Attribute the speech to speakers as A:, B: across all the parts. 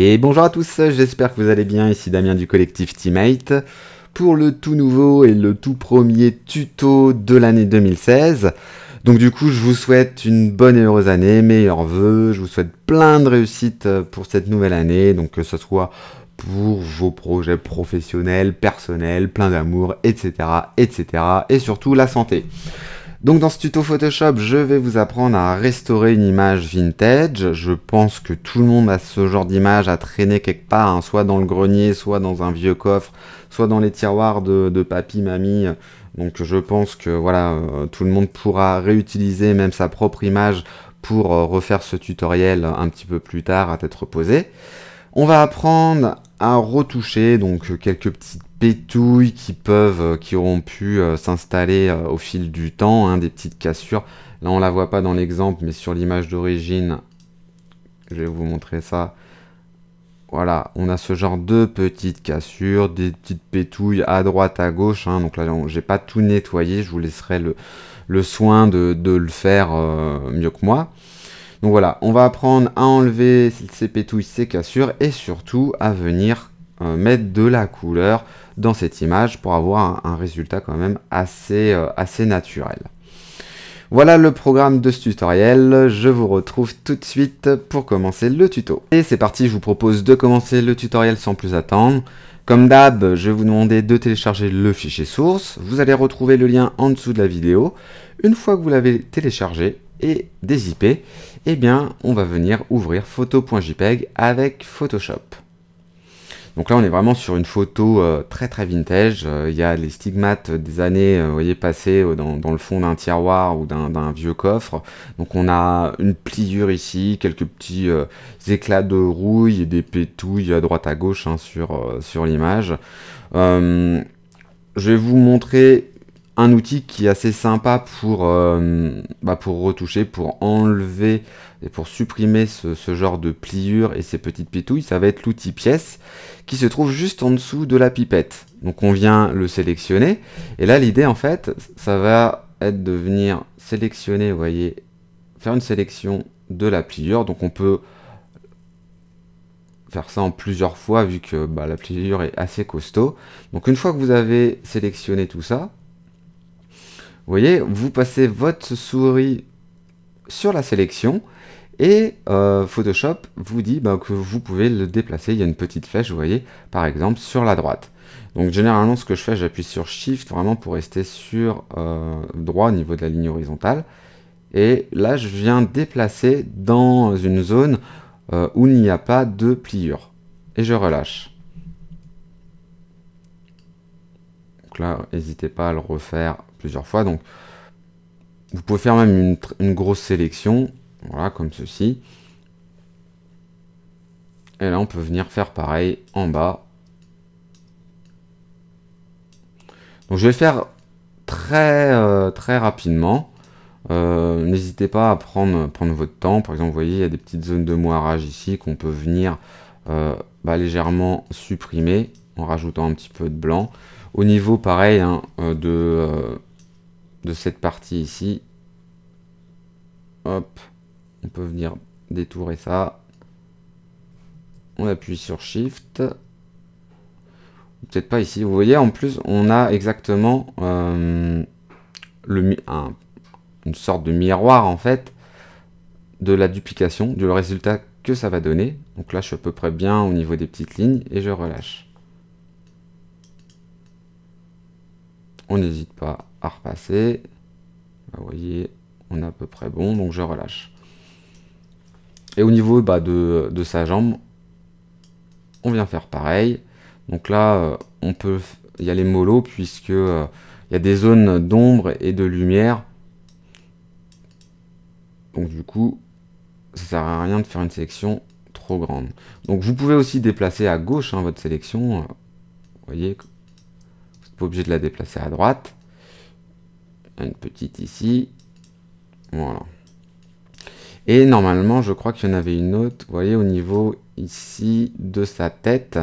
A: Et bonjour à tous, j'espère que vous allez bien, ici Damien du collectif Teammate pour le tout nouveau et le tout premier tuto de l'année 2016. Donc du coup, je vous souhaite une bonne et heureuse année, meilleurs vœux, je vous souhaite plein de réussites euh, pour cette nouvelle année, donc euh, que ce soit pour vos projets professionnels, personnels, plein d'amour, etc., etc., et surtout la santé. Donc dans ce tuto Photoshop, je vais vous apprendre à restaurer une image vintage. Je pense que tout le monde a ce genre d'image à traîner quelque part, hein, soit dans le grenier, soit dans un vieux coffre, soit dans les tiroirs de, papy, mamie. Donc je pense que voilà, euh, tout le monde pourra réutiliser même sa propre image pour euh, refaire ce tutoriel un petit peu plus tard à tête reposée. On va apprendre à retoucher donc quelques petites pétouilles qui peuvent, euh, qui auront pu euh, s'installer euh, au fil du temps, hein, des petites cassures. Là, on la voit pas dans l'exemple, mais sur l'image d'origine, je vais vous montrer ça. Voilà, on a ce genre de petites cassures, des petites pétouilles à droite, à gauche. Hein. donc là, j'ai pas tout nettoyé, je vous laisserai le, soin de, le faire mieux que moi. Donc voilà, on va apprendre à enlever ces pétouilles, ces cassures et surtout à venir mettre de la couleur dans cette image pour avoir un, résultat quand même assez, euh, assez naturel. Voilà le programme de ce tutoriel, je vous retrouve tout de suite pour commencer le tuto. Et c'est parti, je vous propose de commencer le tutoriel sans plus attendre. Comme d'hab, je vais vous demander de télécharger le fichier source, vous allez retrouver le lien en dessous de la vidéo. Une fois que vous l'avez téléchargé et dézippé, eh bien on va venir ouvrir photo.jpg avec Photoshop. Donc là, on est vraiment sur une photo euh, très très vintage. Euh, il y a les stigmates des années, euh, voyez, passées dans, le fond d'un tiroir ou d'un vieux coffre. Donc on a une pliure ici, quelques petits éclats de rouille et des pétouilles à droite à gauche hein, sur, sur l'image. je vais vous montrer un outil qui est assez sympa pour, euh, bah, pour retoucher, pour enlever et pour supprimer ce, genre de pliure et ces petites pitouilles, ça va être l'outil pièce qui se trouve juste en dessous de la pipette. Donc on vient le sélectionner et là l'idée en fait, ça va être de venir sélectionner, vous voyez, faire une sélection de la pliure. Donc on peut faire ça en plusieurs fois vu que bah, la pliure est assez costaud. Donc une fois que vous avez sélectionné tout ça, vous voyez, vous passez votre souris sur la sélection et euh, Photoshop vous dit bah, que vous pouvez le déplacer. Il y a une petite flèche, vous voyez, par exemple, sur la droite. Donc généralement, ce que je fais, j'appuie sur Shift vraiment pour rester sur euh, droit au niveau de la ligne horizontale. Et là, je viens déplacer dans une zone euh, où il n'y a pas de pliure. Et je relâche. Donc là, n'hésitez pas à le refaire plusieurs fois. Donc, vous pouvez faire même une, grosse sélection, voilà, comme ceci. Et là, on peut venir faire pareil en bas. Donc, je vais faire très, euh, très rapidement. Euh, n'hésitez pas à prendre, prendre votre temps. Par exemple, vous voyez, il y a des petites zones de moirage ici qu'on peut venir euh, bah, légèrement supprimer en rajoutant un petit peu de blanc. Au niveau, pareil, hein, de de cette partie ici. Hop, on peut venir détourer ça. On appuie sur Shift. Peut-être pas ici. Vous voyez, en plus, on a exactement euh, le, un, une sorte de miroir, en fait, de la duplication, du résultat que ça va donner. Donc là, je suis à peu près bien au niveau des petites lignes et je relâche. On n'hésite pas à repasser. vous voyez, on est à peu près bon, donc je relâche. Et au niveau bah, de, sa jambe, on vient faire pareil. Donc là, euh, on peut y les mollo puisque euh, il y a des zones d'ombre et de lumière. Donc du coup, ça sert à rien de faire une sélection trop grande. Donc vous pouvez aussi déplacer à gauche hein, votre sélection. Euh, vous voyez, vous n'êtes pas obligé de la déplacer à droite une petite ici. Voilà. Et normalement, je crois qu'il y en avait une autre, vous voyez, au niveau ici de sa tête.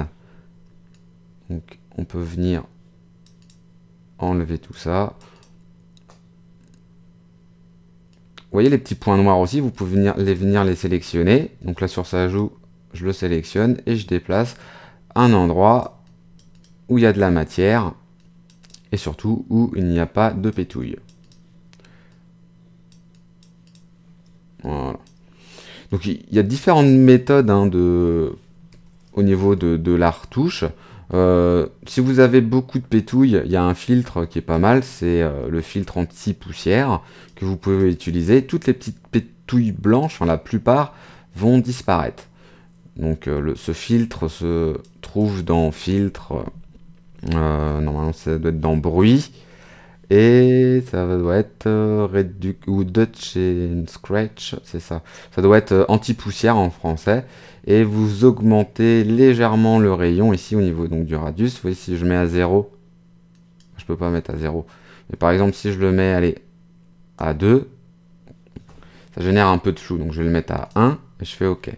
A: Donc, on peut venir enlever tout ça. Vous voyez les petits points noirs aussi, vous pouvez venir les, venir les sélectionner. Donc là sur sa joue, je le sélectionne et je déplace un endroit où il y a de la matière et surtout où il n'y a pas de pétouille. Donc il y a différentes méthodes hein, au niveau de, la retouche. Euh, si vous avez beaucoup de pétouilles, il y a un filtre qui est pas mal, c'est euh, le filtre anti-poussière que vous pouvez utiliser. Toutes les petites pétouilles blanches, enfin la plupart, vont disparaître. Donc euh, ce filtre se trouve dans filtre, normalement ça doit être dans bruit, et ça doit être euh, ou Dutch and Scratch, c'est ça. Ça doit être euh, anti-poussière en français. Et vous augmentez légèrement le rayon ici au niveau donc, du radius. Vous voyez, si je mets à 0, je peux pas mettre à 0. Mais par exemple, si je le mets allez, à 2, ça génère un peu de flou. Donc je vais le mettre à 1 et je fais OK.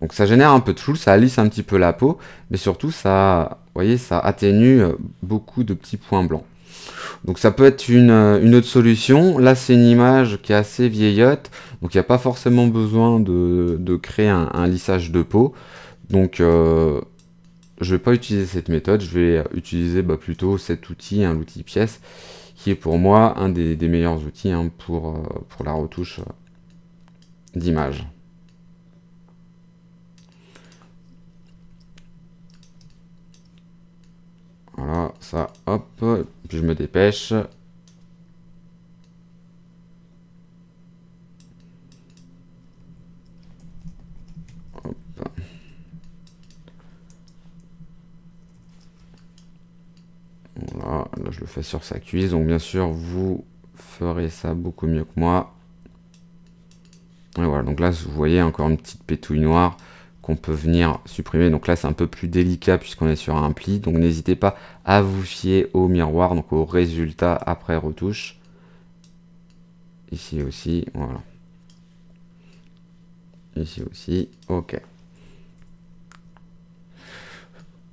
A: Donc ça génère un peu de flou, ça lisse un petit peu la peau, mais surtout ça, voyez, ça atténue euh, beaucoup de petits points blancs. Donc ça peut être euh, une, autre solution. Là, c'est une image qui est assez vieillotte, donc il n'y a pas forcément besoin de, créer un, lissage de peau. Donc euh, je ne vais pas utiliser cette méthode, je vais euh, utiliser bah, plutôt cet outil, un l'outil pièce, qui est pour moi un des, meilleurs outils hein, pour, pour la retouche d'image. Voilà, ça, hop, puis je me dépêche. Voilà, là je le fais sur sa cuisse, donc bien sûr vous ferez ça beaucoup mieux que moi. Et voilà, donc là vous voyez encore une petite pétouille noire qu'on peut venir supprimer. Donc là, c'est un peu plus délicat puisqu'on est sur un pli. Donc n'hésitez pas à vous fier au miroir, donc au résultat après retouche. Ici aussi, voilà. Ici aussi, ok.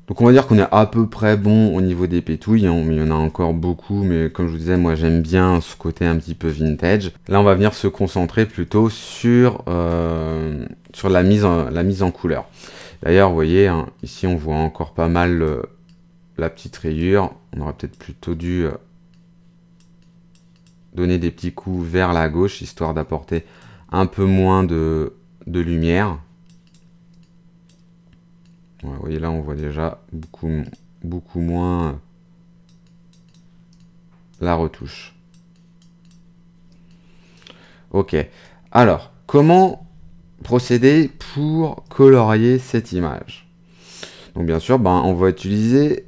A: Donc on va dire qu'on est à peu près bon au niveau des pétouilles, hein, mais il y en a encore beaucoup, mais comme je vous disais, moi j'aime bien ce côté un petit peu vintage. Là on va venir se concentrer plutôt sur, euh, sur la, mise en, la mise en couleur. D'ailleurs, vous voyez, hein, ici on voit encore pas mal euh, la petite rayure. On aurait peut-être plutôt dû euh, donner des petits coups vers la gauche, histoire d'apporter un peu moins de, de lumière vous voyez là, on voit déjà beaucoup, moins la retouche. Ok. Alors, comment procéder pour colorier cette image Donc bien sûr, ben, on va utiliser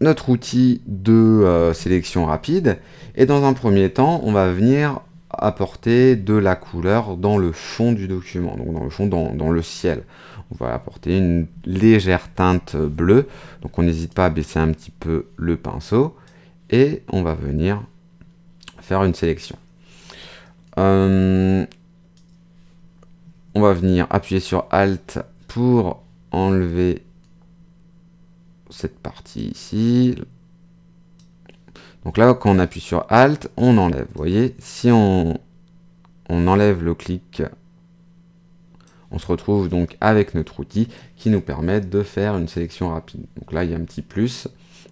A: notre outil de euh, sélection rapide. Et dans un premier temps, on va venir apporter de la couleur dans le fond du document, donc dans le fond, dans le ciel on va apporter une légère teinte bleue. Donc on n'hésite pas à baisser un petit peu le pinceau et on va venir faire une sélection. Euh, on va venir appuyer sur Alt pour enlever cette partie ici. Donc là, quand on appuie sur Alt, on enlève. Vous voyez, si on, on enlève le clic on se retrouve donc avec notre outil qui nous permet de faire une sélection rapide. Donc là, il y a un petit plus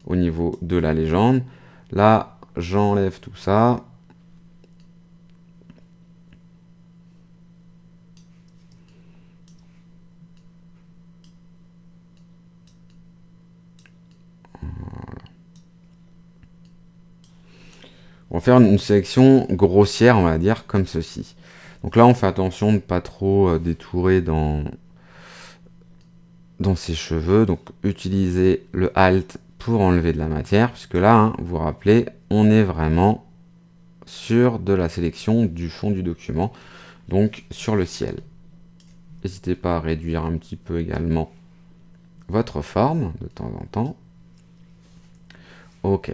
A: au niveau de la légende. Là, j'enlève tout ça. On va faire une sélection grossière, on va dire, comme ceci. Donc là, on fait attention de ne pas trop euh, détourer dans, dans ses cheveux. Donc utilisez le Alt pour enlever de la matière, puisque là, hein, vous vous rappelez, on est vraiment sur de la sélection du fond du document, donc sur le ciel. N'hésitez pas à réduire un petit peu également votre forme de temps en temps. Ok.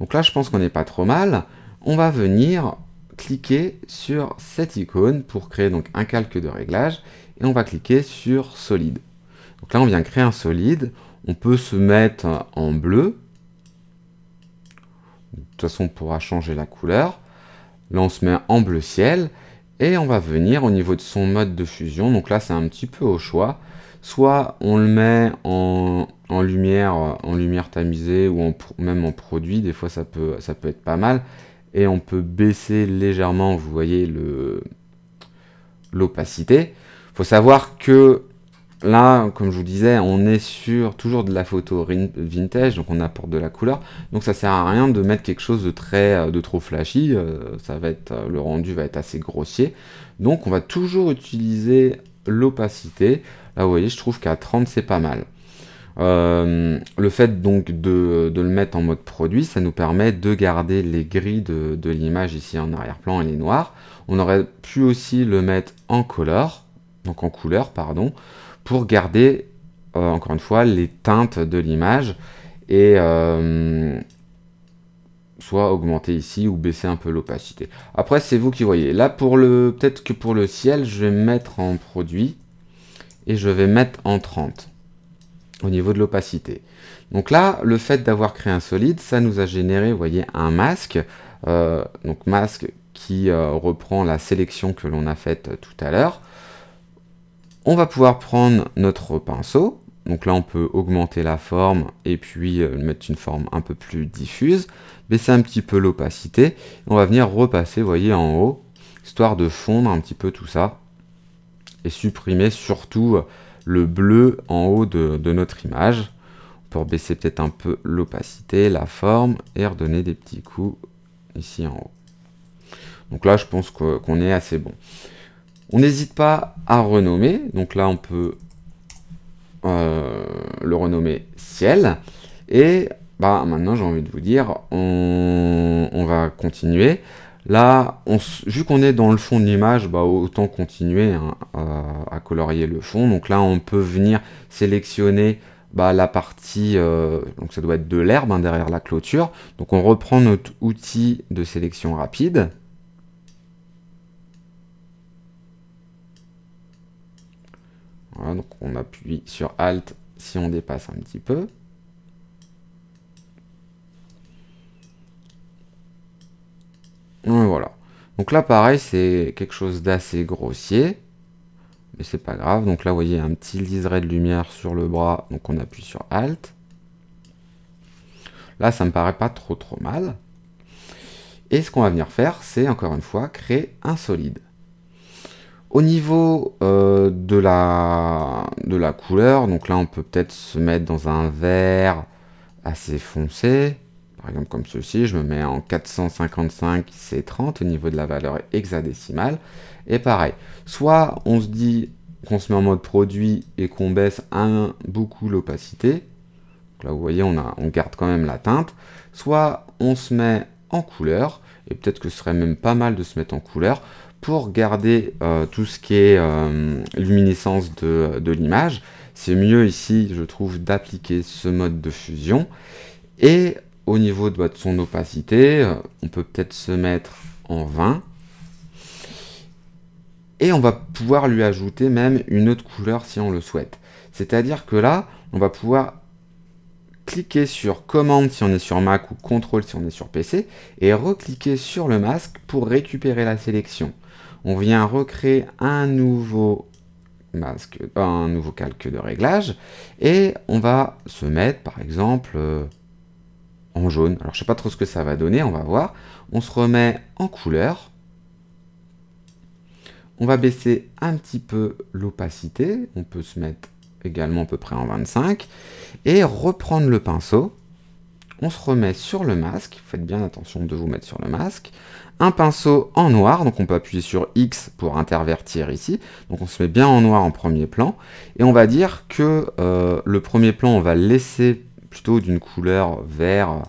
A: Donc là, je pense qu'on n'est pas trop mal. On va venir cliquer sur cette icône pour créer donc un calque de réglage et on va cliquer sur solide. Donc là, on vient créer un solide. On peut se mettre en bleu. De toute façon, on pourra changer la couleur. Là, on se met en bleu ciel. Et on va venir au niveau de son mode de fusion. Donc là, c'est un petit peu au choix. Soit on le met en, lumière, en lumière tamisée ou même en produit. Des fois, ça peut, ça peut être pas mal et on peut baisser légèrement, vous voyez, l'opacité. Il faut savoir que là, comme je vous disais, on est sur toujours de la photo vintage, donc on apporte de la couleur. Donc ça sert à rien de mettre quelque chose de très euh, de trop flashy. Euh, ça va être euh, le rendu va être assez grossier. Donc on va toujours utiliser l'opacité. Là vous voyez, je trouve qu'à 30 c'est pas mal. Euh, le fait donc de, le mettre en mode produit, ça nous permet de garder les gris de, l'image ici en arrière-plan et les noirs. On aurait pu aussi le mettre en couleur donc en couleur, pardon, pour garder, euh, encore une fois, les teintes de l'image et euh, soit augmenter ici ou baisser un peu l'opacité. Après, c'est vous qui voyez. Là, pour le peut-être que pour le ciel, je vais mettre en produit et je vais mettre en 30 niveau de l'opacité. Donc là, le fait d'avoir créé un solide, ça nous a généré, voyez, un masque. Euh, donc masque qui euh, reprend la sélection que l'on a faite euh, tout à l'heure. On va pouvoir prendre notre pinceau. Donc là, on peut augmenter la forme et puis mettre une forme un peu plus diffuse. Baisser un petit peu l'opacité. On va venir repasser, voyez, en haut, histoire de fondre un petit peu tout ça. Et supprimer surtout le bleu en haut de, notre image pour baisser peut-être un peu l'opacité, la forme et redonner des petits coups ici en haut. Donc là, je pense qu'on est assez bon. On n'hésite pas à renommer. Donc là, on peut euh, le renommer ciel. Et bah, maintenant, j'ai envie de vous dire, on va continuer. Là, vu qu'on est dans le fond de l'image, bah, autant continuer hein, à, colorier le fond. Donc là, on peut venir sélectionner bah, la partie, euh, donc ça doit être de l'herbe hein, derrière la clôture. Donc on reprend notre outil de sélection rapide. Voilà, donc on appuie sur Alt si on dépasse un petit peu. Voilà. Donc là, pareil, c'est quelque chose d'assez grossier. Mais c'est pas grave. Donc là, vous voyez, un petit liseré de lumière sur le bras. Donc on appuie sur Alt. Là, ça me paraît pas trop trop mal. Et ce qu'on va venir faire, c'est encore une fois créer un solide. Au niveau euh, de, la, de la couleur, donc là on peut peut-être se mettre dans un vert assez foncé. Par exemple, comme ceci, je me mets en 455, c 30 au niveau de la valeur hexadécimale. Et pareil, soit on se dit qu'on se met en mode produit et qu'on baisse un beaucoup l'opacité. Là, vous voyez, on, garde quand même la teinte. Soit on se met en couleur, et peut-être que ce serait même pas mal de se mettre en couleur pour garder euh, tout ce qui est euh, luminescence de, de l'image. C'est mieux ici, je trouve, d'appliquer ce mode de fusion. Et au niveau de, bah, son opacité, euh, on peut peut-être se mettre en 20. Et on va pouvoir lui ajouter même une autre couleur si on le souhaite. C'est-à-dire que là, on va pouvoir cliquer sur commande si on est sur Mac ou contrôle si on est sur PC et recliquer sur le masque pour récupérer la sélection. On vient recréer un nouveau masque, euh, un nouveau calque de réglage et on va se mettre par exemple euh, en jaune. Alors je sais pas trop ce que ça va donner, on va voir. On se remet en couleur. On va baisser un petit peu l'opacité. On peut se mettre également à peu près en 25. Et reprendre le pinceau. On se remet sur le masque. Faites bien attention de vous mettre sur le masque. Un pinceau en noir. Donc on peut appuyer sur X pour intervertir ici. Donc on se met bien en noir en premier plan. Et on va dire que euh, le premier plan, on va laisser plutôt d'une couleur vert.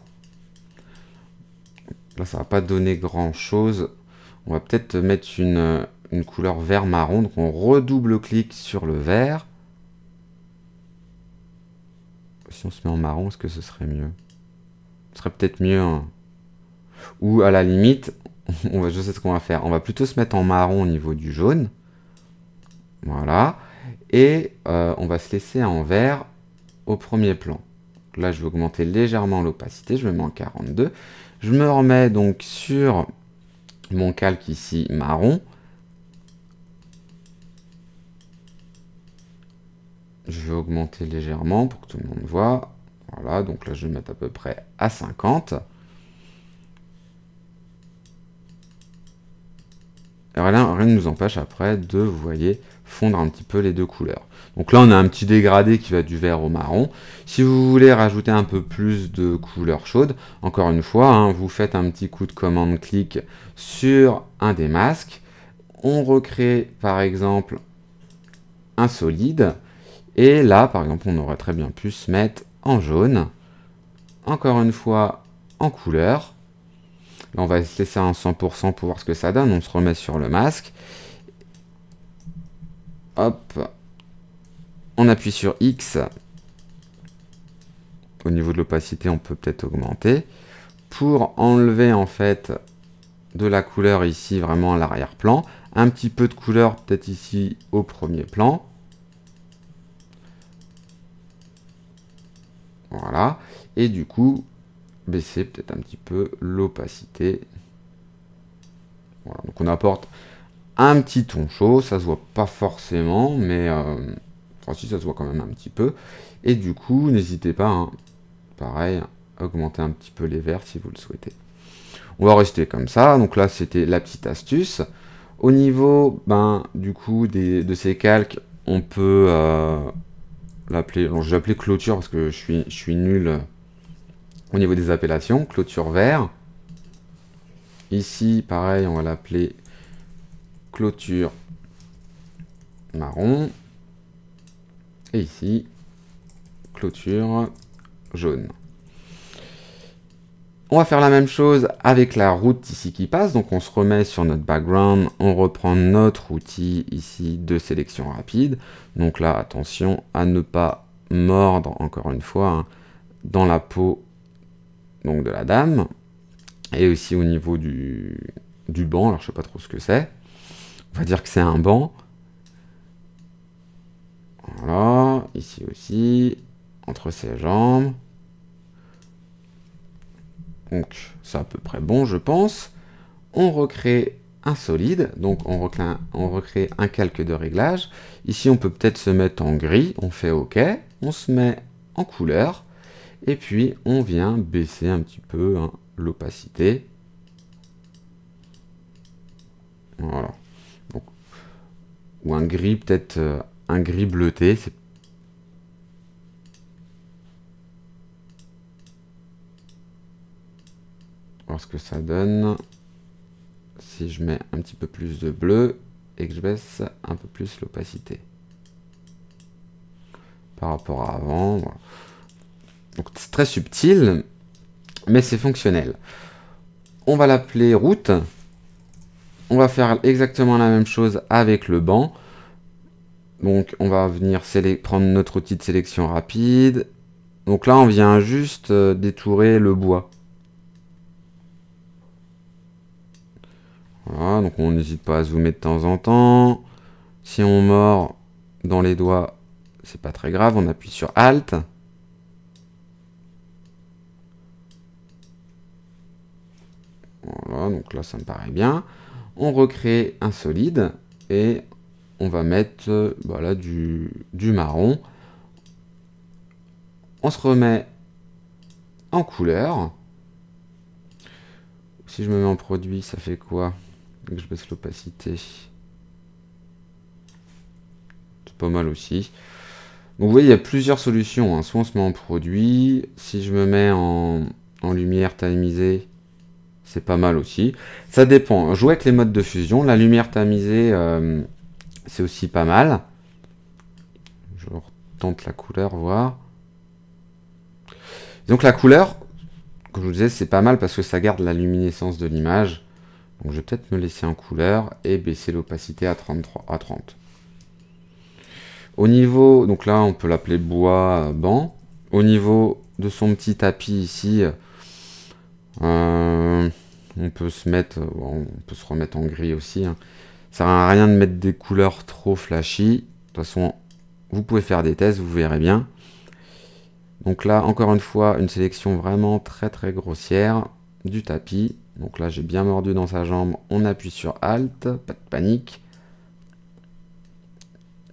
A: Là, ça va pas donner grand-chose. On va peut-être mettre une, couleur vert marron. Donc on redouble clique sur le vert. Si on se met en marron, est-ce que ce serait mieux Ce serait peut-être mieux. Hein. Ou à la limite, on va, je sais ce qu'on va faire. On va plutôt se mettre en marron au niveau du jaune. Voilà. Et euh, on va se laisser en vert au premier plan là, je vais augmenter légèrement l'opacité, je me mets en 42. Je me remets donc sur mon calque ici marron. Je vais augmenter légèrement pour que tout le monde voit. Voilà, donc là je vais mettre à peu près à 50. Alors là, rien ne nous empêche après de, vous voyez, fondre un petit peu les deux couleurs. Donc là, on a un petit dégradé qui va du vert au marron. Si vous voulez rajouter un peu plus de couleur chaude, encore une fois, hein, vous faites un petit coup de commande-clic sur un des masques. On recrée, par exemple, un solide. Et là, par exemple, on aurait très bien pu se mettre en jaune. Encore une fois, en couleur. Là, on va laisser ça 100% pour voir ce que ça donne. On se remet sur le masque. Hop, on appuie sur X. Au niveau de l'opacité, on peut peut-être augmenter. Pour enlever en fait de la couleur ici, vraiment à l'arrière-plan. Un petit peu de couleur peut-être ici au premier plan. Voilà. Et du coup, baisser peut-être un petit peu l'opacité. Voilà. Donc on apporte un petit ton chaud. Ça se voit pas forcément, mais... Euh, si ça se voit quand même un petit peu. Et du coup, n'hésitez pas, hein, pareil, augmenter un petit peu les verts si vous le souhaitez. On va rester comme ça. Donc là, c'était la petite astuce. Au niveau, ben, du coup, des, de ces calques, on peut euh, l'appeler... je vais clôture parce que je suis, je suis nul euh, au niveau des appellations. Clôture vert. Ici, pareil, on va l'appeler clôture marron. Et ici, clôture jaune. On va faire la même chose avec la route ici qui passe. Donc on se remet sur notre background, on reprend notre outil ici de sélection rapide. Donc là, attention à ne pas mordre, encore une fois, hein, dans la peau donc de la dame. Et aussi au niveau du, du banc, alors je sais pas trop ce que c'est. On va dire que c'est un banc. Voilà, ici aussi, entre ses jambes. Donc, c'est à peu près bon, je pense. On recrée un solide, donc on recrée, on recrée un calque de réglage. Ici, on peut peut-être se mettre en gris, on fait OK. On se met en couleur, et puis on vient baisser un petit peu hein, l'opacité. Voilà. ou un gris peut-être euh, un gris bleuté. C'est voir ce que ça donne. Si je mets un petit peu plus de bleu et que je baisse un peu plus l'opacité par rapport à avant. Donc c'est très subtil, mais c'est fonctionnel. On va l'appeler route. On va faire exactement la même chose avec le banc. Donc on va venir prendre notre outil de sélection rapide. Donc là on vient juste euh, détourer le bois. Voilà, donc on n'hésite pas à zoomer de temps en temps. Si on mord dans les doigts, c'est pas très grave, on appuie sur Alt. Voilà, donc là ça me paraît bien. On recrée un solide et on va mettre euh, voilà, du, du marron. On se remet en couleur. Si je me mets en produit, ça fait quoi Je baisse l'opacité. C'est pas mal aussi. Donc vous voyez, il y a plusieurs solutions. Hein. Soit on se met en produit. Si je me mets en, lumière tamisée, c'est pas mal aussi. Ça dépend. Jouer avec les modes de fusion. La lumière tamisée, euh, c'est aussi pas mal. Je retente la couleur, voir. Donc la couleur, comme je vous disais, c'est pas mal parce que ça garde la luminescence de l'image. Donc je vais peut-être me laisser en couleur et baisser l'opacité à, 33, 30. Au niveau, donc là on peut l'appeler bois, banc. Au niveau de son petit tapis ici, euh, on peut se mettre, on peut se remettre en gris aussi. Hein. Ça ne sert à rien de mettre des couleurs trop flashy. De toute façon, vous pouvez faire des tests, vous verrez bien. Donc là, encore une fois, une sélection vraiment très très grossière du tapis. Donc là, j'ai bien mordu dans sa jambe. On appuie sur Alt, pas de panique.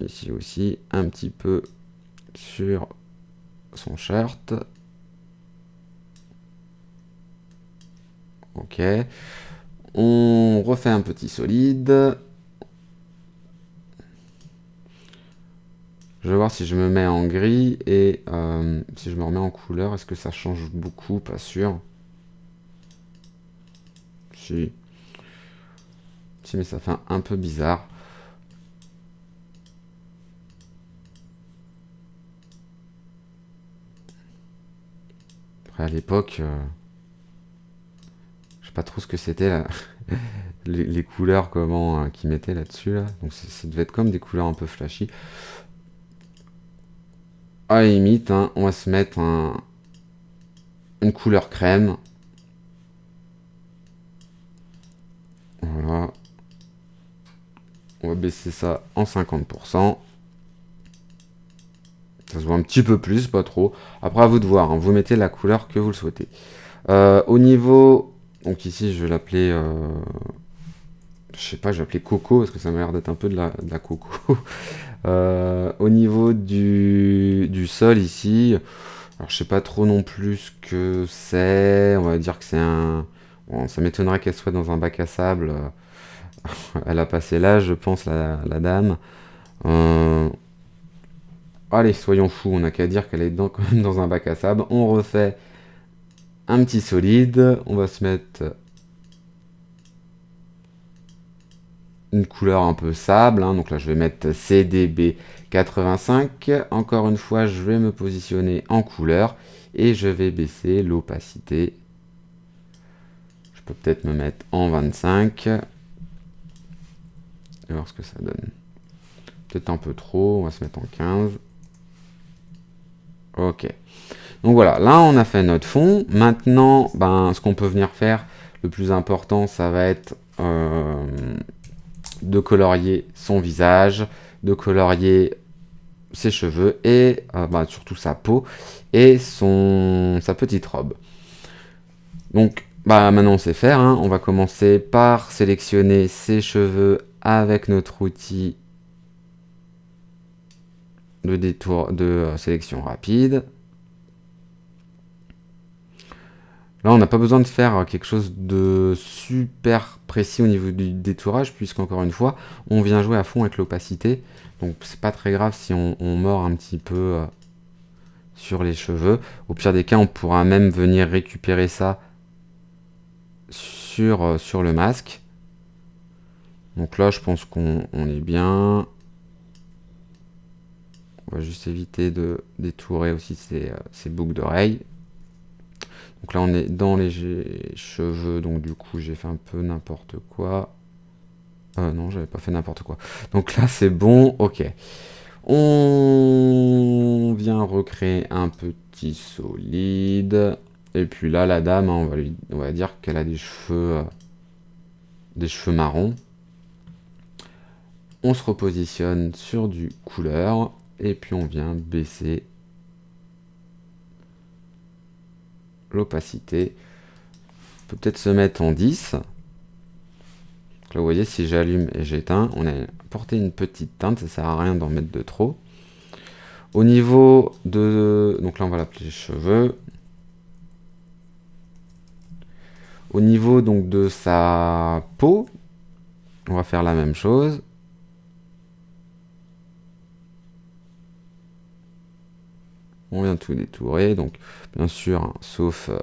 A: Ici aussi, un petit peu sur son shirt. Ok. On refait un petit solide. Je vais voir si je me mets en gris et euh, si je me remets en couleur, est-ce que ça change beaucoup Pas sûr. Si. Si, mais ça fait un, peu bizarre. Après, à l'époque, je euh, je sais pas trop ce que c'était là. les, couleurs comment qui euh, qu'ils mettaient là-dessus Donc ça devait être comme des couleurs un peu flashy à la limite, hein, on va se mettre un, une couleur crème. Voilà. On va baisser ça en 50%. Ça se voit un petit peu plus, pas trop. Après, à vous de voir. Hein. vous mettez la couleur que vous le souhaitez. Euh, au niveau... Donc ici, je vais l'appeler... Euh, je sais pas, je vais appeler Coco, parce que ça m'a l'air d'être un peu de la, Coco. Euh, au niveau du, sol ici, alors je sais pas trop non plus ce que c'est, on va dire que c'est un... ça m'étonnerait qu'elle soit dans un bac à sable. Elle a passé l'âge, je pense, la, dame. Euh, allez, soyons fous, on n'a qu'à dire qu'elle est dans, dans un bac à sable. On refait un petit solide, on va se mettre une couleur un peu sable. Hein. donc là, je vais mettre CDB85. Encore une fois, je vais me positionner en couleur et je vais baisser l'opacité. Je peux peut-être me mettre en 25. Et voir ce que ça donne. Peut-être un peu trop, on va se mettre en 15. Ok. Donc voilà, là on a fait notre fond. Maintenant, ben, ce qu'on peut venir faire, le plus important, ça va être... Euh, de colorier son visage, de colorier ses cheveux et euh, bah, surtout sa peau et sa petite robe. Donc bah, maintenant on sait faire, hein. on va commencer par sélectionner ses cheveux avec notre outil de détour de euh, sélection rapide. Là, on n'a pas besoin de faire quelque chose de super précis au niveau du détourage, puisqu'encore une fois, on vient jouer à fond avec l'opacité. Donc, c'est pas très grave si on, mord un petit peu euh, sur les cheveux. Au pire des cas, on pourra même venir récupérer ça sur, euh, sur le masque. Donc là, je pense qu'on est bien. On va juste éviter de détourer aussi ces, euh, ces boucles d'oreilles. Donc là, on est dans les cheveux, donc du coup, j'ai fait un peu n'importe quoi. Euh, non, j'avais pas fait n'importe quoi. Donc là, c'est bon, ok. On vient recréer un petit solide. Et puis là, la dame, hein, on va, va dire qu'elle a des cheveux, euh, des cheveux marrons. On se repositionne sur du couleur. Et puis on vient baisser l'opacité. peut peut-être se mettre en 10. là, vous voyez, si j'allume et j'éteins, on a porté une petite teinte, ça sert à rien d'en mettre de trop. Au niveau de... Donc là, on va l'appeler cheveux. Au niveau donc de sa peau, on va faire la même chose. On vient tout détourer, donc bien sûr, sauf, euh,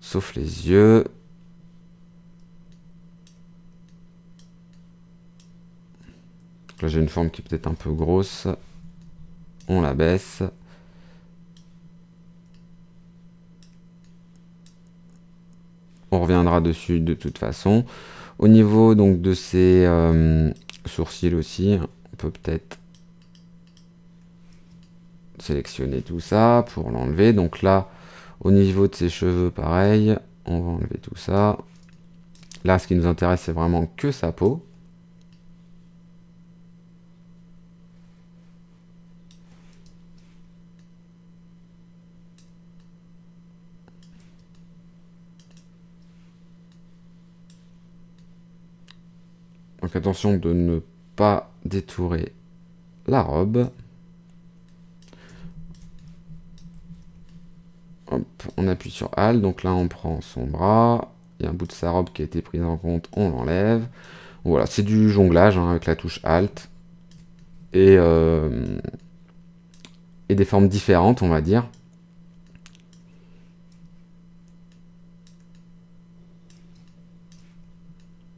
A: sauf les yeux. Là, j'ai une forme qui est peut-être un peu grosse. On la baisse. On reviendra dessus de toute façon. Au niveau donc de ces euh, sourcils aussi, on peut peut-être sélectionner tout ça pour l'enlever. Donc là, au niveau de ses cheveux, pareil, on va enlever tout ça. Là, ce qui nous intéresse, c'est vraiment que sa peau. Donc attention de ne pas détourer la robe. on appuie sur Alt, donc là on prend son bras, il y a un bout de sa robe qui a été pris en compte, on l'enlève. Voilà, c'est du jonglage hein, avec la touche Alt. Et, euh, et des formes différentes, on va dire.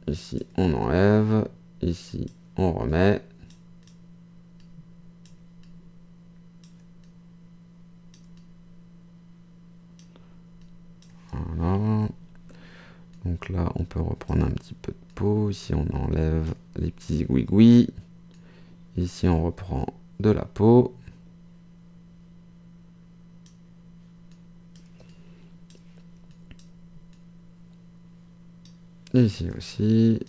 A: Ici, on enlève. Ici, on remet. Donc là, on peut reprendre un petit peu de peau. Ici, on enlève les petits oui, Ici, on reprend de la peau. Ici aussi.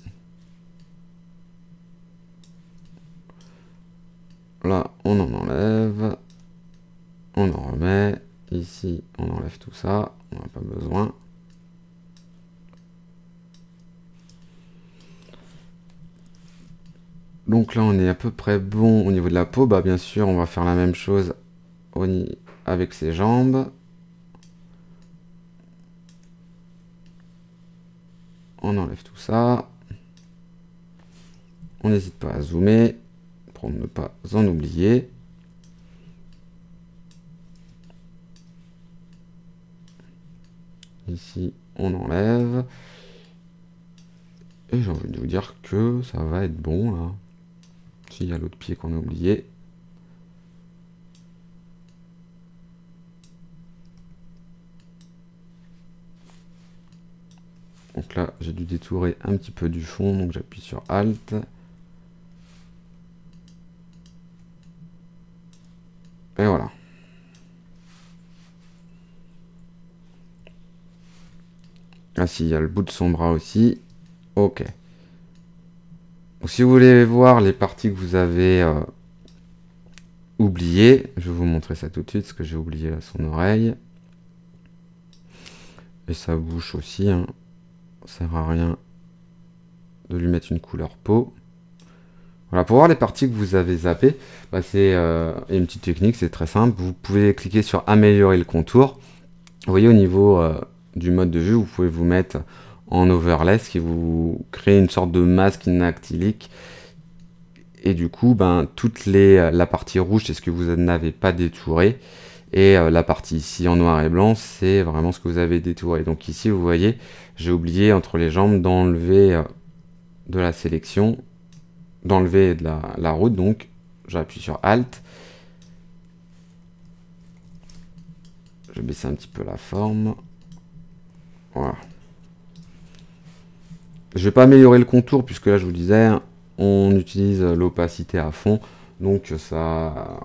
A: Là, on en enlève. On en remet. Ici, on enlève tout ça on n'a pas besoin. Donc là, on est à peu près bon au niveau de la peau. Bah, bien sûr, on va faire la même chose avec ses jambes. On enlève tout ça. On n'hésite pas à zoomer pour ne pas en oublier. Ici, on enlève. Et j'ai envie de vous dire que ça va être bon, là. S'il y a l'autre pied qu'on a oublié. Donc là, j'ai dû détourer un petit peu du fond, donc j'appuie sur Alt. Et voilà. Ah si, il y a le bout de son bras aussi. Ok. si vous voulez voir les parties que vous avez euh, oubliées, je vais vous montrer ça tout de suite, parce que j'ai oublié là, son oreille. Et sa bouche aussi, hein. ça sert à rien de lui mettre une couleur peau. Voilà, pour voir les parties que vous avez zappées, bah c'est euh, une petite technique, c'est très simple. Vous pouvez cliquer sur améliorer le contour. Vous voyez au niveau euh, du mode de vue, vous pouvez vous mettre en overlay, ce qui vous crée une sorte de masque inactylique. Et du coup, ben, toute les, euh, la partie rouge, c'est ce que vous n'avez pas détouré. Et euh, la partie ici en noir et blanc, c'est vraiment ce que vous avez détouré. Donc ici, vous voyez, j'ai oublié entre les jambes d'enlever euh, de la sélection, d'enlever de la, la route. Donc j'appuie sur Alt. Je vais baisser un petit peu la forme je Je vais pas améliorer le contour puisque là je vous disais, on utilise l'opacité à fond, donc ça,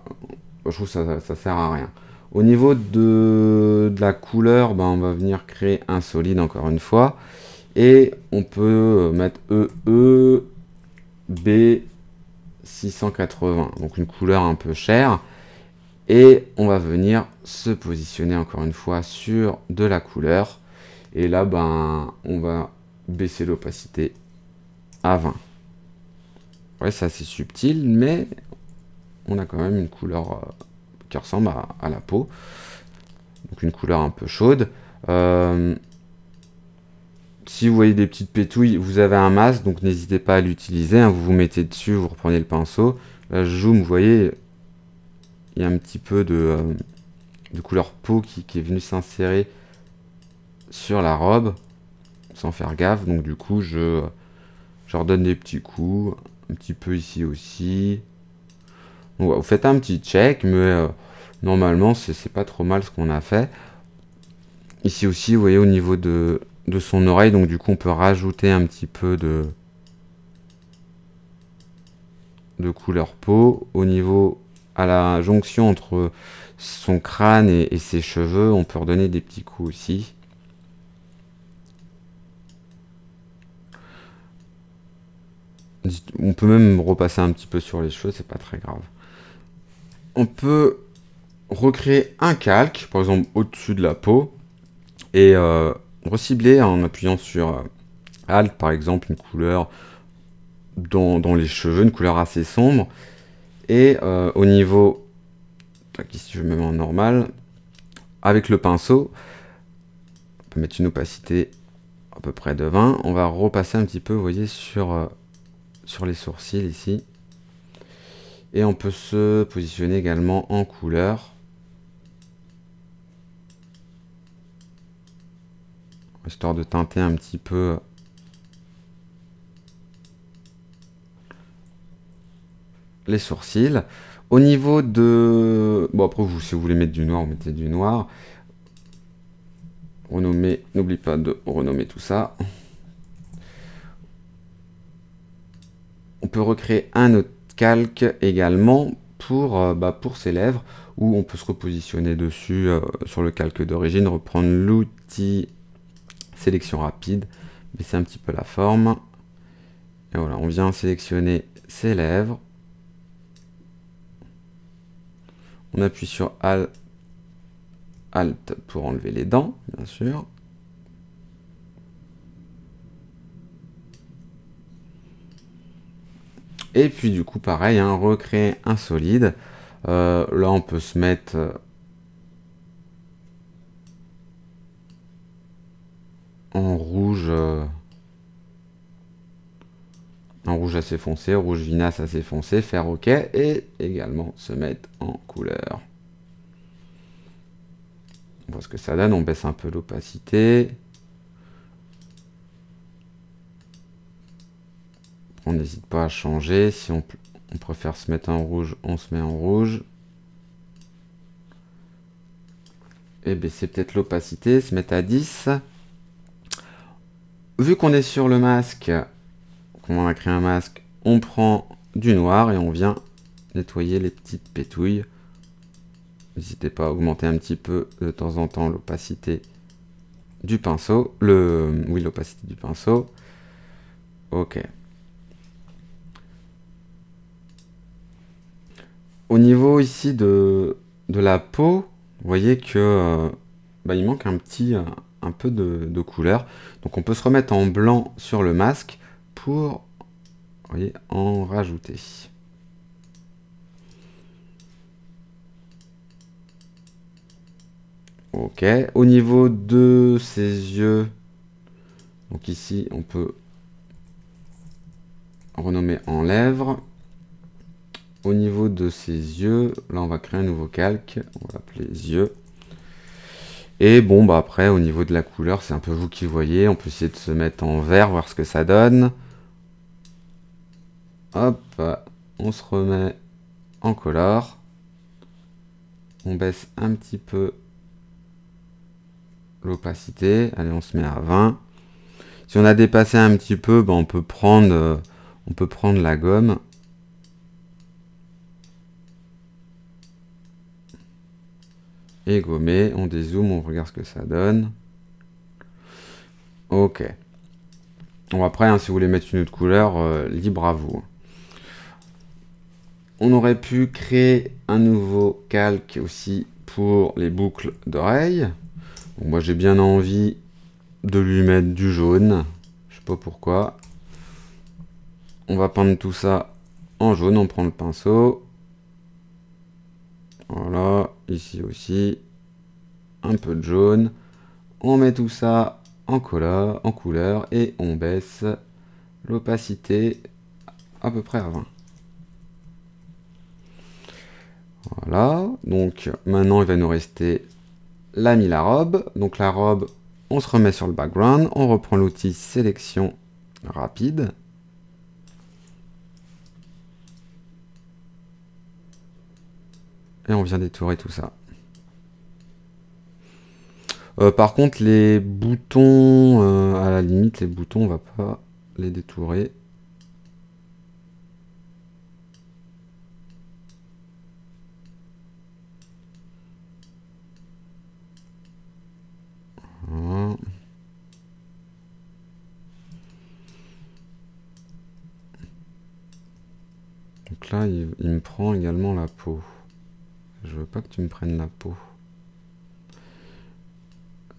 A: je trouve ça, sert à rien. Au niveau de, la couleur, ben, on va venir créer un solide encore une fois, et on peut mettre eeb 680, donc une couleur un peu chère, et on va venir se positionner encore une fois sur de la couleur et là, ben, on va baisser l'opacité à 20. Ouais, ça c'est subtil, mais on a quand même une couleur euh, qui ressemble à, la peau. Donc une couleur un peu chaude. Euh, si vous voyez des petites pétouilles, vous avez un masque, donc n'hésitez pas à l'utiliser. Hein. vous vous mettez dessus, vous reprenez le pinceau. Là, je zoome, vous voyez, il y a un petit peu de, euh, couleur peau qui, qui est venue s'insérer sur la robe sans faire gaffe. Donc du coup, je, leur donne des petits coups, un petit peu ici aussi. vous faites un petit check, mais euh, normalement, c'est pas trop mal ce qu'on a fait. Ici aussi, vous voyez, au niveau de, de son oreille, donc du coup, on peut rajouter un petit peu de, de couleur peau. Au niveau, à la jonction entre son crâne et, et ses cheveux, on peut redonner des petits coups aussi. On peut même repasser un petit peu sur les cheveux, c'est pas très grave. On peut recréer un calque, par exemple au-dessus de la peau, et euh, recibler en appuyant sur euh, Alt, par exemple, une couleur dans, les cheveux, une couleur assez sombre. Et euh, au niveau, tac, ici je me mets en normal, avec le pinceau, on peut mettre une opacité à peu près de 20. On va repasser un petit peu, vous voyez, sur sur les sourcils ici. Et on peut se positionner également en couleur. Histoire de teinter un petit peu les sourcils. Au niveau de... Bon après, vous, si vous voulez mettre du noir, vous mettez du noir. Renommer, n'oublie pas de renommer tout ça. on peut recréer un autre calque également pour, euh, bah, pour ses lèvres, ou on peut se repositionner dessus euh, sur le calque d'origine, reprendre l'outil sélection rapide, baisser un petit peu la forme. Et voilà, on vient sélectionner ses lèvres. On appuie sur Alt pour enlever les dents, bien sûr. Et puis du coup, pareil, un hein, recréer un solide. Euh, là, on peut se mettre... Euh, en rouge euh, en rouge assez foncé, rouge vinasse assez foncé, faire OK et également se mettre en couleur. On voit ce que ça donne, on baisse un peu l'opacité. on n'hésite pas à changer. Si on, préfère se mettre en rouge, on se met en rouge. Et eh ben, c'est peut-être l'opacité, se mettre à 10. Vu qu'on est sur le masque, on a créé un masque, on prend du noir et on vient nettoyer les petites pétouilles. N'hésitez pas à augmenter un petit peu de temps en temps l'opacité du pinceau. Le, oui, l'opacité du pinceau. Ok. Au niveau ici de, de la peau, vous voyez que euh, bah, il manque un petit euh, un peu de, couleur. Donc on peut se remettre en blanc sur le masque pour en rajouter. Ok, au niveau de ses yeux, donc ici on peut renommer en lèvres au niveau de ses yeux, là on va créer un nouveau calque, on va l'appeler yeux. Et bon, bah après, au niveau de la couleur, c'est un peu vous qui voyez. On peut essayer de se mettre en vert, voir ce que ça donne. Hop, on se remet en color. On baisse un petit peu l'opacité. Allez, on se met à 20. Si on a dépassé un petit peu, bah, on, peut prendre, euh, on peut prendre la gomme. et gommer, On dézoome, on regarde ce que ça donne. Ok. Bon, après, hein, si vous voulez mettre une autre couleur, euh, libre à vous. On aurait pu créer un nouveau calque aussi pour les boucles d'oreilles. moi, j'ai bien envie de lui mettre du jaune. Je sais pas pourquoi. On va peindre tout ça en jaune. On prend le pinceau. Voilà ici aussi, un peu de jaune. On met tout ça en couleur, en couleur et on baisse l'opacité à peu près à 20. Voilà, donc maintenant il va nous rester la mille la robe. Donc la robe, on se remet sur le background, on reprend l'outil sélection rapide. Et on vient détourer tout ça. Euh, par contre, les boutons, euh, à la limite, les boutons, on va pas les détourer. Hein. Donc là, il me prend également la peau. Je veux pas que tu me prennes la peau.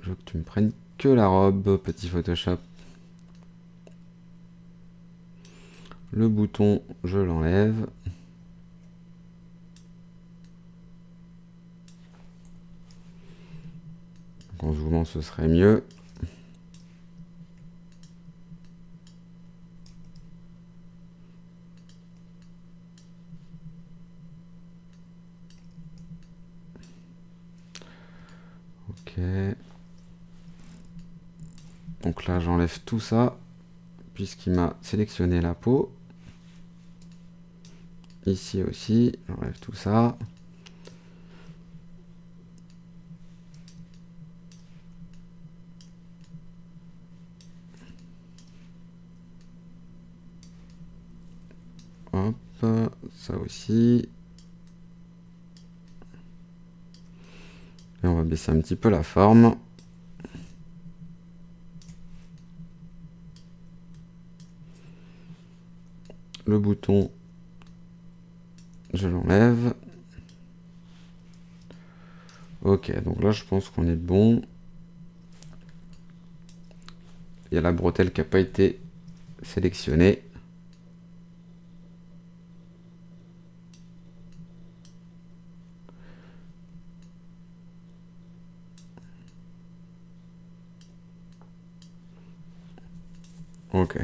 A: Je veux que tu me prennes que la robe, petit Photoshop. Le bouton, je l'enlève. En zoomant, ce serait mieux. tout ça, puisqu'il m'a sélectionné la peau. Ici aussi, enlève tout ça. Hop, ça aussi. Et on va baisser un petit peu la forme. le bouton, je l'enlève. Ok, donc là je pense qu'on est bon. Il y a la bretelle qui a pas été sélectionnée. ok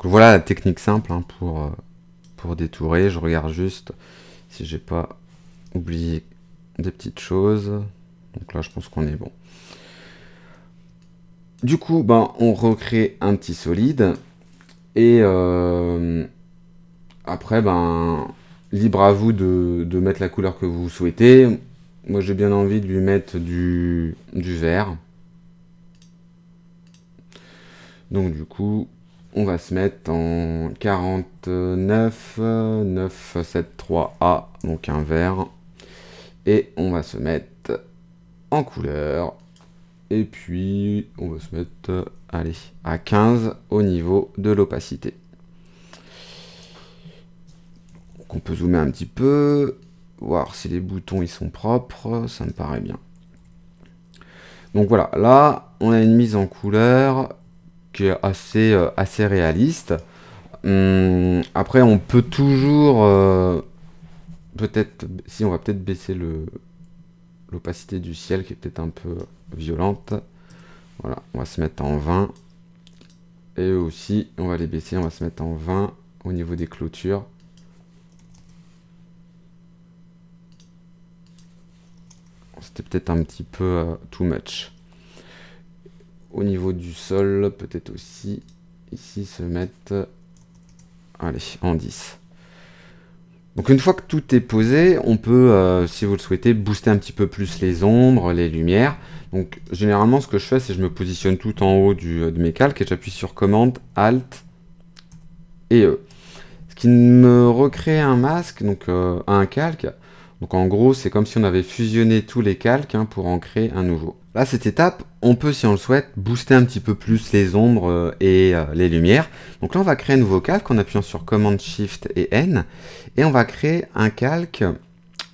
A: Donc voilà la technique simple hein, pour, euh, pour détourer. Je regarde juste si j'ai pas oublié des petites choses. Donc là, je pense qu'on est bon. Du coup, ben, on recrée un petit solide. Et euh, après, ben, libre à vous de, mettre la couleur que vous souhaitez. Moi, j'ai bien envie de lui mettre du, du vert. Donc du coup, on va se mettre en 49 3 a donc un vert. Et on va se mettre en couleur. Et puis on va se mettre allez, à 15 au niveau de l'opacité. on peut zoomer un petit peu, voir si les boutons ils sont propres, ça me paraît bien. Donc voilà, là on a une mise en couleur est assez, euh, assez réaliste. Hum, après, on peut toujours... Euh, peut-être... Si, on va peut-être baisser le l'opacité du ciel qui est peut-être un peu violente. Voilà, on va se mettre en 20. Et aussi, on va les baisser, on va se mettre en 20 au niveau des clôtures. C'était peut-être un petit peu euh, too much au niveau du sol, peut-être aussi ici se mettre allez, en 10. Donc une fois que tout est posé, on peut, euh, si vous le souhaitez, booster un petit peu plus les ombres, les lumières. Donc généralement ce que je fais, c'est je me positionne tout en haut euh, de mes calques et j'appuie sur commande, alt et E. Ce qui me recrée un masque, donc euh, un calque. Donc en gros, c'est comme si on avait fusionné tous les calques hein, pour en créer un nouveau à cette étape, on peut, si on le souhaite, booster un petit peu plus les ombres euh, et euh, les lumières. Donc là, on va créer un nouveau calque en appuyant sur Command Shift et N. Et on va créer un calque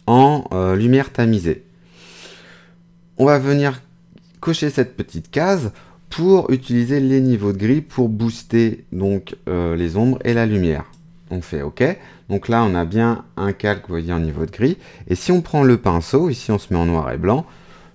A: en euh, lumière tamisée. On va venir cocher cette petite case pour utiliser les niveaux de gris pour booster donc les ombres et la lumière. On fait OK. Donc là, on a bien un calque, vous voyez, en niveau de gris. Et si on prend le pinceau, ici on se met en noir et blanc,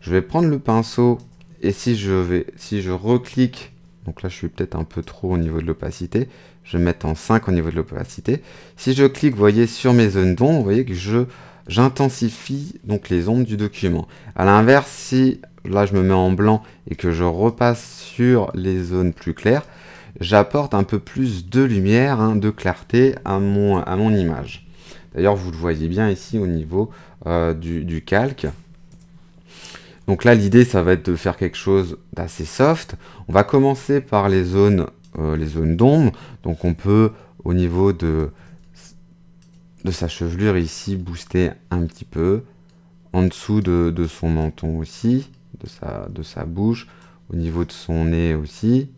A: je vais prendre le pinceau et si je vais, si je reclique, donc là je suis peut-être un peu trop au niveau de l'opacité, je vais mettre en 5 au niveau de l'opacité. Si je clique, vous voyez, sur mes zones d'ombre, vous voyez que je j'intensifie donc les ombres du document. À l'inverse, si là je me mets en blanc et que je repasse sur les zones plus claires, j'apporte un peu plus de lumière, hein, de clarté à mon, à mon image. D'ailleurs, vous le voyez bien ici au niveau euh, du, du calque. Donc là, l'idée, ça va être de faire quelque chose d'assez soft. On va commencer par les zones, euh, les zones d'ombre. Donc on peut, au niveau de, sa chevelure ici, booster un petit peu. En dessous de, son menton aussi, de sa, de sa bouche. Au niveau de son nez aussi.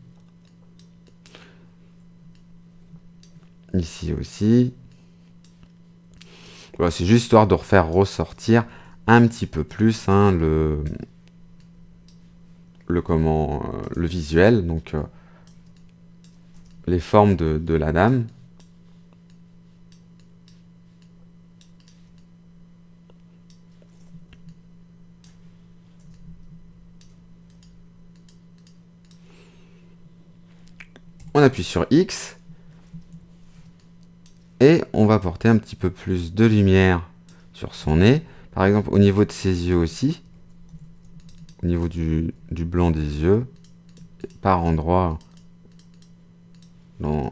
A: Ici aussi. Voilà, C'est juste histoire de refaire ressortir un petit peu plus hein, le, le, comment, euh, le visuel, donc euh, les formes de, de la dame. on appuie sur X et on va porter un petit peu plus de lumière sur son nez par exemple, au niveau de ses yeux aussi, au niveau du, blanc des yeux, par endroit, dans,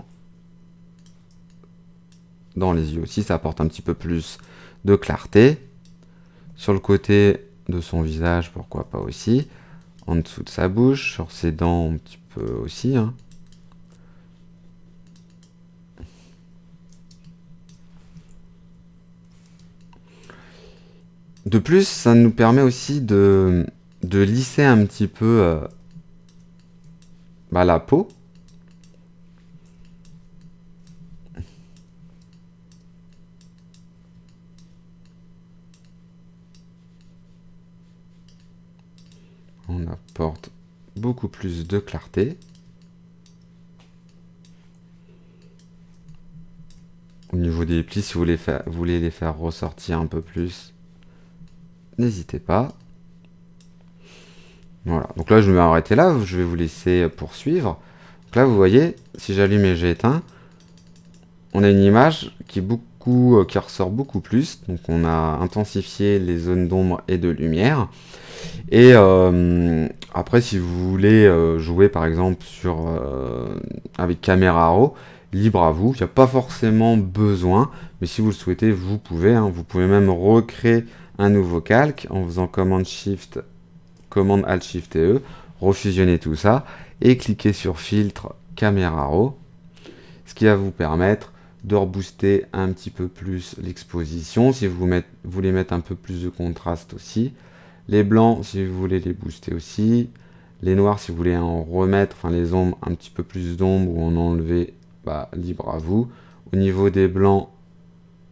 A: les yeux aussi, ça apporte un petit peu plus de clarté. Sur le côté de son visage, pourquoi pas aussi. En dessous de sa bouche, sur ses dents un petit peu aussi. Hein. De plus, ça nous permet aussi de, lisser un petit peu euh, bah, la peau. On apporte beaucoup plus de clarté. Au niveau des plis, si vous vous voulez les faire ressortir un peu plus, n'hésitez pas. Voilà, donc là je vais m'arrêter là, je vais vous laisser poursuivre. Donc là vous voyez, si j'allume et j'éteins, on a une image qui, beaucoup, euh, qui ressort beaucoup plus. Donc on a intensifié les zones d'ombre et de lumière. Et euh, après si vous voulez euh, jouer par exemple sur, avec Camera Raw, libre à vous, il n'y a pas forcément besoin, mais si vous le souhaitez, vous pouvez. Hein. Vous pouvez même recréer un nouveau calque en faisant commande Shift, commande Alt Shift E, refusionner tout ça et cliquer sur filtre caméra RAW, ce qui va vous permettre de rebooster un petit peu plus l'exposition si vous voulez mettre un peu plus de contraste aussi. Les blancs si vous voulez les booster aussi. Les noirs si vous voulez en remettre, enfin les ombres, un petit peu plus d'ombre ou en enlever, bah, libre à vous. Au niveau des blancs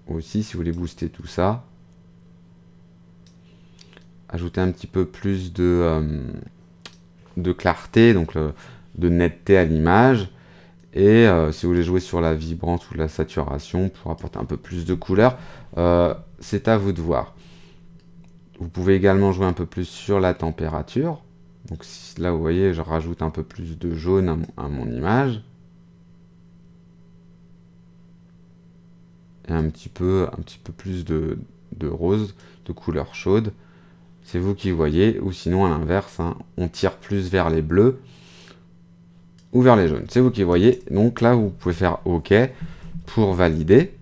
A: aussi si vous voulez booster tout ça ajouter un petit peu plus de, euh, de clarté, donc euh, de netteté à l'image. Et euh, si vous voulez jouer sur la vibrance ou la saturation pour apporter un peu plus de couleur, c'est à vous de voir. Vous pouvez également jouer un peu plus sur la température. Donc si, là, vous voyez, je rajoute un peu plus de jaune à mon, image. Et un petit peu, un petit peu plus de rose, de couleur chaude. C'est vous qui voyez, ou sinon à l'inverse, hein, on tire plus vers les bleus ou vers les jaunes. C'est vous qui voyez, donc là vous pouvez faire OK pour valider.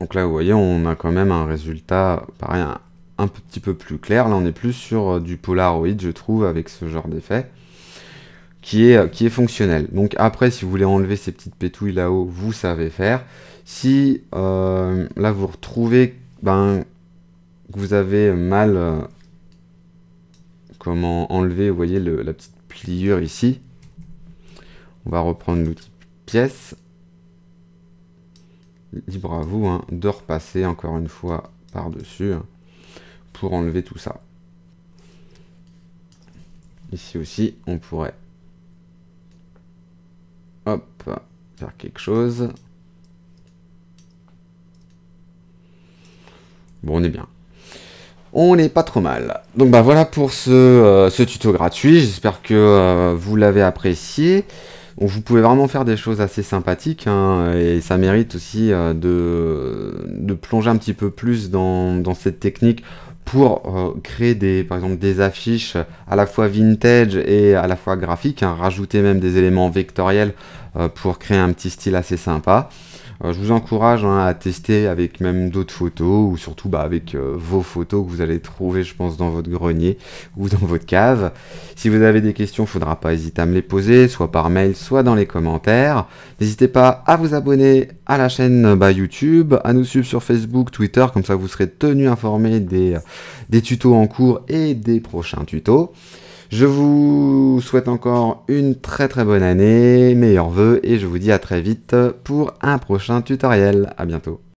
A: Donc là vous voyez, on a quand même un résultat, pareil, un, petit peu plus clair. Là on est plus sur euh, du Polaroid, je trouve, avec ce genre d'effet. Qui est, euh, qui est, fonctionnel. Donc après, si vous voulez enlever ces petites pétouilles là-haut, vous savez faire. Si euh, là vous retrouvez ben, vous avez mal euh, comment enlever vous voyez, la petite pliure ici. On va reprendre l'outil pièce. Libre à vous hein, de repasser encore une fois par-dessus hein, pour enlever tout ça. Ici aussi, on pourrait hop, faire quelque chose. Bon, on est bien on n'est pas trop mal. Donc bah voilà pour ce, euh, tuto gratuit, j'espère que euh, vous l'avez apprécié. vous pouvez vraiment faire des choses assez sympathiques hein, et ça mérite aussi euh, de, plonger un petit peu plus dans, cette technique pour créer des, par exemple des affiches à la fois vintage et à la fois graphique, hein. rajouter même des éléments vectoriels pour créer un petit style assez sympa. Euh, je vous encourage hein, à tester avec même d'autres photos ou surtout bah, avec euh, vos photos que vous allez trouver, je pense, dans votre grenier ou dans votre cave. Si vous avez des questions, il ne faudra pas hésiter à me les poser, soit par mail, soit dans les commentaires. N'hésitez pas à vous abonner à la chaîne euh, bah, YouTube, à nous suivre sur Facebook, Twitter, comme ça vous serez tenu informé des, des tutos en cours et des prochains tutos. Je vous souhaite encore une très très bonne année, meilleurs vœux et je vous dis à très vite pour un prochain tutoriel. À bientôt.